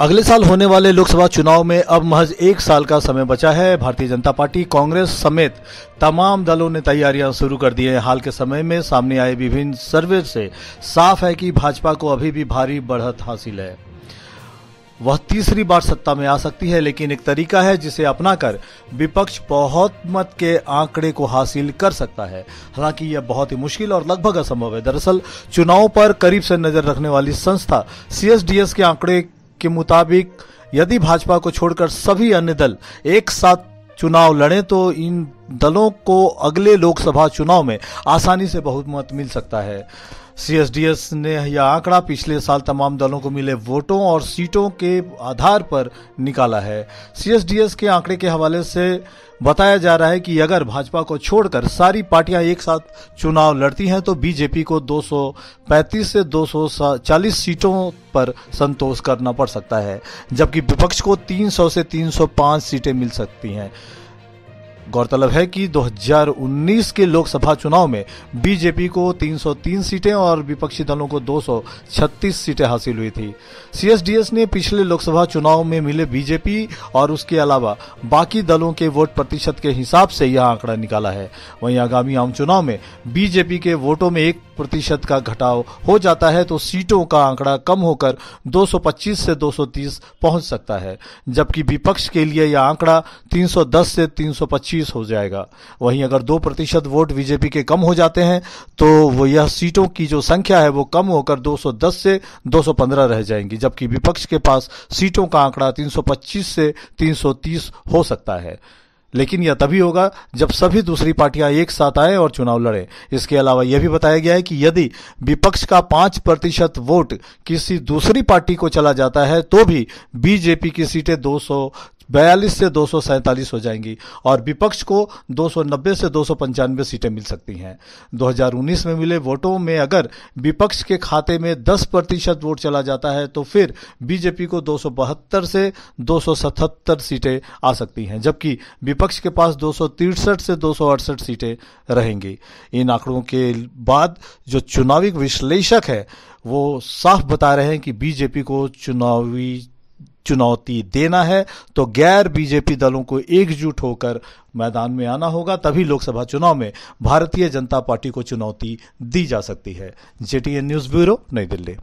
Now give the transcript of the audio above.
अगले साल होने वाले लोकसभा चुनाव में अब महज एक साल का समय बचा है भारतीय जनता पार्टी कांग्रेस समेत तमाम दलों ने तैयारियां शुरू कर दी हैं हाल के समय में सामने आए विभिन्न सर्वे से साफ है कि भाजपा को अभी भी भारी बढ़त हासिल है वह तीसरी बार सत्ता में आ सकती है लेकिन एक तरीका है जिसे अपनाकर विपक्ष बहुत मत के आंकड़े को हासिल कर सकता है हालांकि यह बहुत ही मुश्किल और लगभग असंभव है दरअसल चुनाव पर करीब से नजर रखने वाली संस्था सीएसडीएस के आंकड़े के मुताबिक यदि भाजपा को छोड़कर सभी अन्य दल एक साथ चुनाव लड़े तो इन दलों को अगले लोकसभा चुनाव में आसानी से बहुमत मिल सकता है सीएसडीएस ने यह आंकड़ा पिछले साल तमाम दलों को मिले वोटों और सीटों के आधार पर निकाला है सीएसडीएस के आंकड़े के हवाले से बताया जा रहा है कि अगर भाजपा को छोड़कर सारी पार्टियां एक साथ चुनाव लड़ती हैं तो बीजेपी को 235 से 240 सीटों पर संतोष करना पड़ सकता है जबकि विपक्ष को 300 से 305 सीटें मिल सकती हैं गौरतलब है कि 2019 के लोकसभा चुनाव में बीजेपी को 303 सीटें और विपक्षी दलों को 236 सीटें हासिल हुई थी सीएसडीएस ने पिछले लोकसभा चुनाव में मिले बीजेपी और उसके अलावा बाकी दलों के वोट प्रतिशत के हिसाब से यह आंकड़ा निकाला है वहीं आगामी आम चुनाव में बीजेपी के वोटों में एक प्रतिशत का घटाव हो जाता है तो सीटों का आंकड़ा कम होकर 225 से 230 पहुंच सकता है जबकि विपक्ष के लिए यह आंकड़ा 310 से 325 हो जाएगा वहीं अगर दो प्रतिशत वोट बीजेपी के कम हो जाते हैं तो वो यह सीटों की जो संख्या है वो कम होकर 210 से 215 रह जाएंगी जबकि विपक्ष के पास सीटों का आंकड़ा 325 से 330 हो सकता है लेकिन यह तभी होगा जब सभी दूसरी पार्टियां एक साथ आए और चुनाव लड़े इसके अलावा यह भी बताया गया है कि यदि विपक्ष का पांच प्रतिशत वोट किसी दूसरी पार्टी को चला जाता है तो भी बीजेपी की सीटें बयालीस से दो हो जाएंगी और विपक्ष को 290 से दो सीटें मिल सकती हैं 2019 में मिले वोटों में अगर विपक्ष के खाते में 10 प्रतिशत वोट चला जाता है तो फिर बीजेपी को दो से दो सीटें आ सकती हैं जबकि विपक्ष के पास दो से दो सीटें रहेंगी इन आंकड़ों के बाद जो चुनावी विश्लेषक है वो साफ बता रहे हैं कि बीजेपी को चुनावी चुनौती देना है तो गैर बीजेपी दलों को एकजुट होकर मैदान में आना होगा तभी लोकसभा चुनाव में भारतीय जनता पार्टी को चुनौती दी जा सकती है जेटीएन न्यूज़ ब्यूरो नई दिल्ली